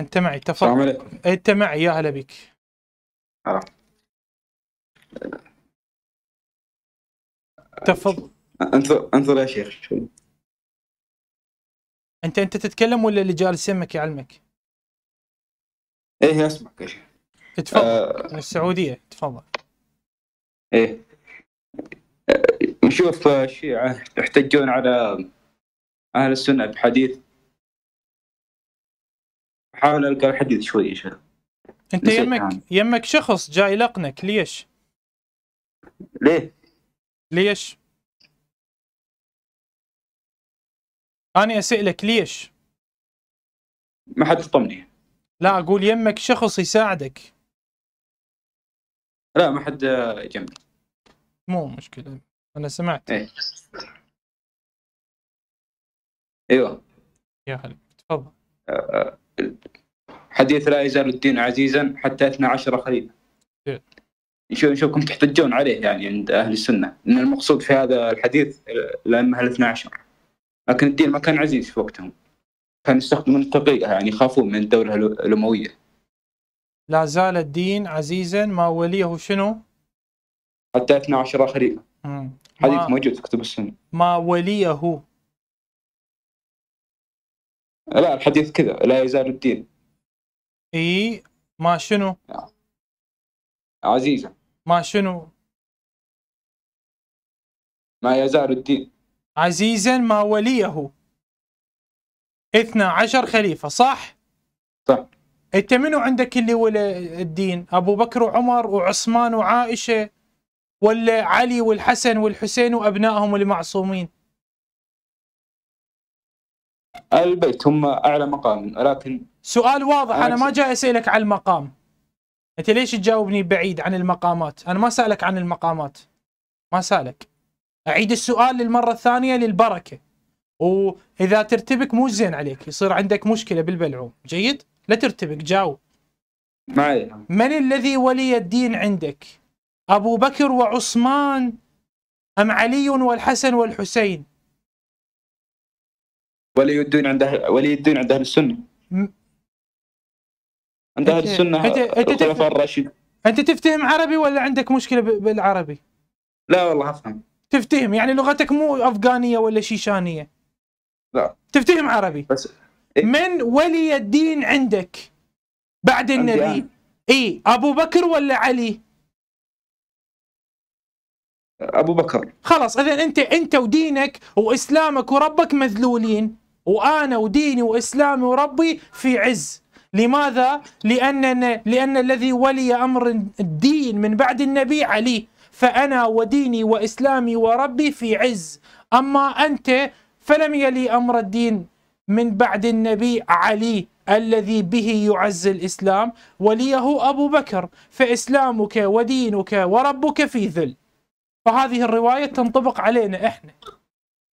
انت معي تفضل انت معي يا هلا بك تفضل انظر انظر يا شيخ شوي انت انت تتكلم ولا اللي جالس يمك يعلمك؟ ايه اسمعك يا شيخ تفضل آه... من السعوديه تفضل ايه نشوف آه، الشيعه آه، يحتجون على اهل السنه بحديث احاول القى الحديث شوي ايش انت يمك عن. يمك شخص جاي لقنك ليش؟ ليه؟ ليش؟ انا اسالك ليش؟ ما حد يطمني لا اقول يمك شخص يساعدك لا ما حد جنبي مو مشكله انا سمعت ايه. ايوه يا هلا تفضل آه، آه. حديث لا يزال الدين عزيزا حتى 12 خليفه إيه. نشوف نشوفكم تحتجون عليه يعني عند اهل السنه ان المقصود في هذا الحديث لانها ال 12 لكن الدين ما كان عزيز في وقتهم كان يستخدمون التقيئه يعني يخافون من الدوله الامويه لا زال الدين عزيزا ما وليه شنو؟ حتى 12 خليفه حديث موجود في كتب السنه ما وليه لا الحديث كذا لا يزال الدين اي ما شنو نعم. عزيزة ما شنو ما يزال الدين عزيزا ما وليه اثنا عشر خليفة صح صح انت منو عندك اللي ولى الدين ابو بكر وعمر وعثمان وعائشة ولا علي والحسن والحسين وابنائهم المعصومين البيت هم اعلى مقام ولكن سؤال واضح انا ما جاي اسالك عن المقام انت ليش تجاوبني بعيد عن المقامات انا ما سالك عن المقامات ما سالك اعيد السؤال للمره الثانيه للبركه واذا ترتبك مو زين عليك يصير عندك مشكله بالبلعوم جيد لا ترتبك جاوب معي من الذي ولي الدين عندك ابو بكر وعثمان ام علي والحسن والحسين ولي الدين عند ولي الدين عند اهل السنه عند اهل السنه الخلفاء الراشدين انت تفتهم عربي ولا عندك مشكله بالعربي؟ لا والله افهم تفتهم يعني لغتك مو افغانيه ولا شيشانيه لا تفتهم عربي بس إيه؟ من ولي الدين عندك بعد النبي اي ابو بكر ولا علي؟ ابو بكر خلاص اذا انت انت ودينك واسلامك وربك مذلولين وأنا وديني وإسلامي وربي في عز لماذا؟ لأن, لأن الذي ولي أمر الدين من بعد النبي علي فأنا وديني وإسلامي وربي في عز أما أنت فلم يلي أمر الدين من بعد النبي علي الذي به يعز الإسلام وليه أبو بكر فإسلامك ودينك وربك في ذل فهذه الرواية تنطبق علينا إحنا